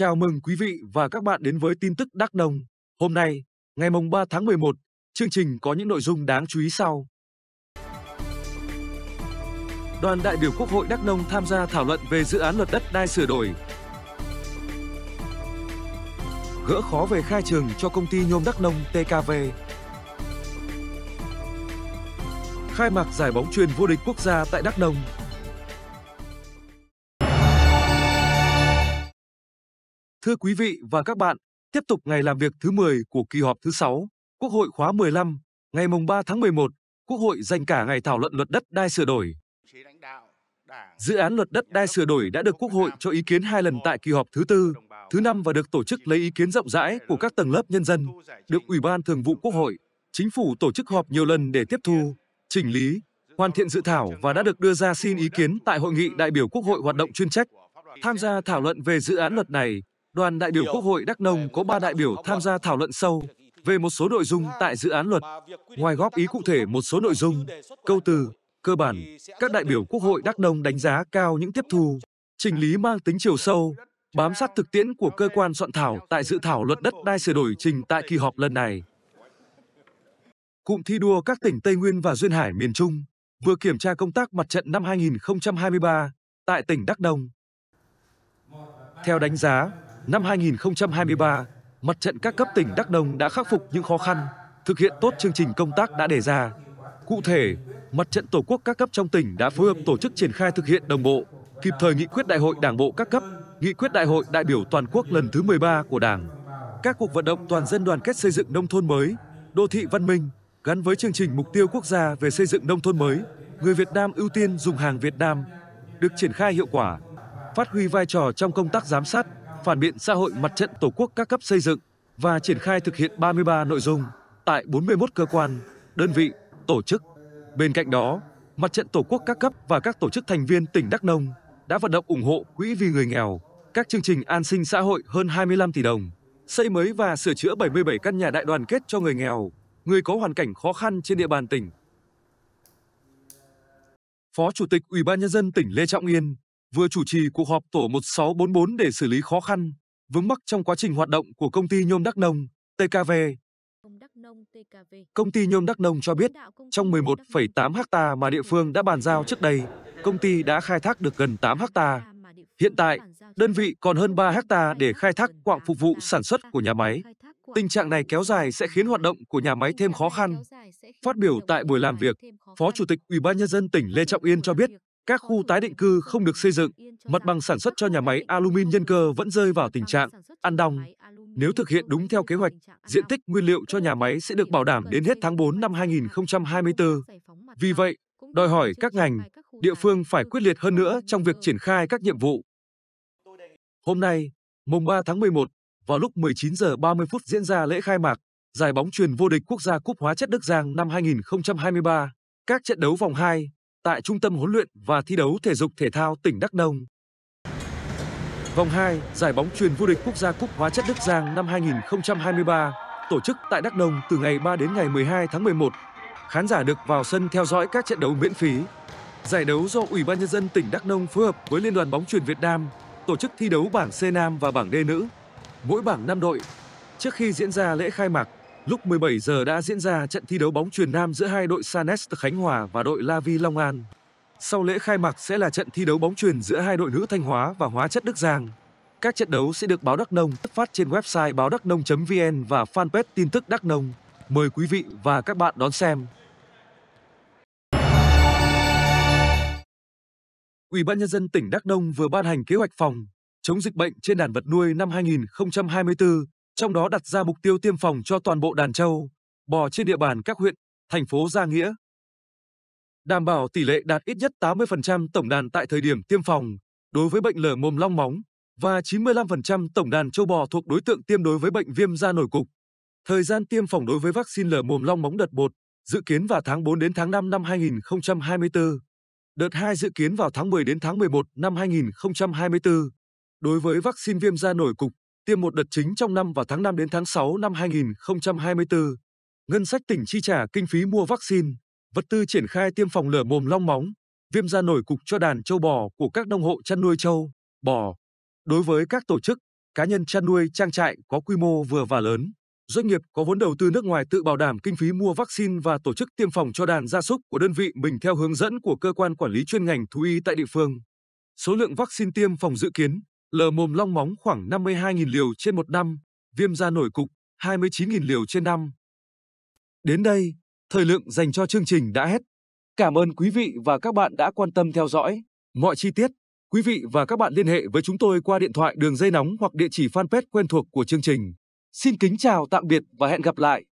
Chào mừng quý vị và các bạn đến với tin tức Đắk Nông. Hôm nay, ngày mùng 3 tháng 11, chương trình có những nội dung đáng chú ý sau. Đoàn đại biểu Quốc hội Đắk Nông tham gia thảo luận về dự án luật đất đai sửa đổi. Gỡ khó về khai trường cho công ty nhôm Đắk Nông TKV. Khai mạc giải bóng truyền vô địch quốc gia tại Đắk Nông. Thưa quý vị và các bạn, tiếp tục ngày làm việc thứ 10 của kỳ họp thứ 6, Quốc hội khóa 15, ngày mùng 3 tháng 11, Quốc hội dành cả ngày thảo luận luật đất đai sửa đổi. Dự án luật đất đai sửa đổi đã được Quốc hội cho ý kiến hai lần tại kỳ họp thứ tư, thứ năm và được tổ chức lấy ý kiến rộng rãi của các tầng lớp nhân dân, được Ủy ban Thường vụ Quốc hội, Chính phủ tổ chức họp nhiều lần để tiếp thu, chỉnh lý, hoàn thiện dự thảo và đã được đưa ra xin ý kiến tại hội nghị đại biểu Quốc hội hoạt động chuyên trách. Tham gia thảo luận về dự án luật này, đoàn đại biểu Quốc hội Đắk Nông có 3 đại biểu tham gia thảo luận sâu về một số nội dung tại dự án luật. Ngoài góp ý cụ thể một số nội dung, câu từ, cơ bản, các đại biểu Quốc hội Đắk Nông đánh giá cao những tiếp thu, trình lý mang tính chiều sâu, bám sát thực tiễn của cơ quan soạn thảo tại dự thảo luật đất đai sửa đổi trình tại kỳ họp lần này. Cụm thi đua các tỉnh Tây Nguyên và Duyên Hải miền Trung vừa kiểm tra công tác mặt trận năm 2023 tại tỉnh Đắk Nông. Theo đánh giá, Năm 2023, mặt trận các cấp tỉnh Đắk Nông đã khắc phục những khó khăn, thực hiện tốt chương trình công tác đã đề ra. Cụ thể, mặt trận tổ quốc các cấp trong tỉnh đã phối hợp tổ chức triển khai thực hiện đồng bộ, kịp thời nghị quyết đại hội đảng bộ các cấp, nghị quyết đại hội đại biểu toàn quốc lần thứ 13 của Đảng. Các cuộc vận động toàn dân đoàn kết xây dựng nông thôn mới, đô thị văn minh gắn với chương trình mục tiêu quốc gia về xây dựng nông thôn mới, người Việt Nam ưu tiên dùng hàng Việt Nam được triển khai hiệu quả, phát huy vai trò trong công tác giám sát, phản biện xã hội mặt trận Tổ quốc các cấp xây dựng và triển khai thực hiện 33 nội dung tại 41 cơ quan, đơn vị, tổ chức. Bên cạnh đó, mặt trận Tổ quốc các cấp và các tổ chức thành viên tỉnh Đắk Nông đã vận động ủng hộ quỹ vì người nghèo, các chương trình an sinh xã hội hơn 25 tỷ đồng, xây mới và sửa chữa 77 căn nhà đại đoàn kết cho người nghèo, người có hoàn cảnh khó khăn trên địa bàn tỉnh. Phó Chủ tịch Ủy ban nhân dân tỉnh Lê Trọng Yên vừa chủ trì cuộc họp tổ 1644 để xử lý khó khăn, vướng mắc trong quá trình hoạt động của công ty nhôm Đắk Nông, TKV. Công ty nhôm Đắk Nông cho biết, trong 11,8 ha mà địa phương đã bàn giao trước đây, công ty đã khai thác được gần 8 ha. Hiện tại, đơn vị còn hơn 3 ha để khai thác quạng phục vụ sản xuất của nhà máy. Tình trạng này kéo dài sẽ khiến hoạt động của nhà máy thêm khó khăn. Phát biểu tại buổi làm việc, Phó Chủ tịch Ủy ban nhân dân tỉnh Lê Trọng Yên cho biết, các khu tái định cư không được xây dựng, mặt bằng sản xuất cho nhà máy alumin nhân cơ vẫn rơi vào tình trạng ăn đong. Nếu thực hiện đúng theo kế hoạch, diện tích nguyên liệu cho nhà máy sẽ được bảo đảm đến hết tháng 4 năm 2024. Vì vậy, đòi hỏi các ngành, địa phương phải quyết liệt hơn nữa trong việc triển khai các nhiệm vụ. Hôm nay, mùng 3 tháng 11, vào lúc 19 giờ 30 phút diễn ra lễ khai mạc giải bóng truyền vô địch quốc gia Cúp hóa chất Đức Giang năm 2023. Các trận đấu vòng 2, tại Trung tâm huấn luyện và thi đấu thể dục thể thao tỉnh Đắk Nông. Vòng 2, giải bóng truyền vô địch quốc gia Cúp hóa chất Đức Giang năm 2023, tổ chức tại Đắk Nông từ ngày 3 đến ngày 12 tháng 11. Khán giả được vào sân theo dõi các trận đấu miễn phí. Giải đấu do Ủy ban nhân dân tỉnh Đắk Nông phối hợp với Liên đoàn bóng truyền Việt Nam tổ chức thi đấu bảng C nam và bảng D nữ. Mỗi bảng 5 đội. Trước khi diễn ra lễ khai mạc, Lúc 17 giờ đã diễn ra trận thi đấu bóng truyền nam giữa hai đội Sanes Khánh Hòa và đội La Vi Long An. Sau lễ khai mạc sẽ là trận thi đấu bóng truyền giữa hai đội nữ Thanh Hóa và Hóa chất Đức Giang. Các trận đấu sẽ được báo Đắk Nông phát trên website báo đắk nông.vn và fanpage tin tức Đắk Nông. Mời quý vị và các bạn đón xem. Ủy ban nhân dân tỉnh Đắk Nông vừa ban hành kế hoạch phòng chống dịch bệnh trên đàn vật nuôi năm 2024 trong đó đặt ra mục tiêu tiêm phòng cho toàn bộ đàn trâu, bò trên địa bàn các huyện, thành phố Gia Nghĩa. Đảm bảo tỷ lệ đạt ít nhất 80% tổng đàn tại thời điểm tiêm phòng đối với bệnh lở mồm long móng và 95% tổng đàn châu bò thuộc đối tượng tiêm đối với bệnh viêm da nổi cục. Thời gian tiêm phòng đối với vaccine lở mồm long móng đợt 1 dự kiến vào tháng 4 đến tháng 5 năm 2024. Đợt 2 dự kiến vào tháng 10 đến tháng 11 năm 2024. Đối với vaccine viêm da nổi cục tiêm một đợt chính trong năm và tháng 5 đến tháng 6 năm 2024. Ngân sách tỉnh chi trả kinh phí mua vaccine, vật tư triển khai tiêm phòng lở mồm long móng, viêm da nổi cục cho đàn châu bò của các nông hộ chăn nuôi châu, bò. Đối với các tổ chức, cá nhân chăn nuôi trang trại có quy mô vừa và lớn, doanh nghiệp có vốn đầu tư nước ngoài tự bảo đảm kinh phí mua vaccine và tổ chức tiêm phòng cho đàn gia súc của đơn vị mình theo hướng dẫn của cơ quan quản lý chuyên ngành thú y tại địa phương. Số lượng vaccine tiêm phòng dự kiến lờ mồm long móng khoảng 52.000 liều trên một năm, viêm da nổi cục 29.000 liều trên năm. Đến đây, thời lượng dành cho chương trình đã hết. Cảm ơn quý vị và các bạn đã quan tâm theo dõi. Mọi chi tiết, quý vị và các bạn liên hệ với chúng tôi qua điện thoại đường dây nóng hoặc địa chỉ fanpage quen thuộc của chương trình. Xin kính chào tạm biệt và hẹn gặp lại.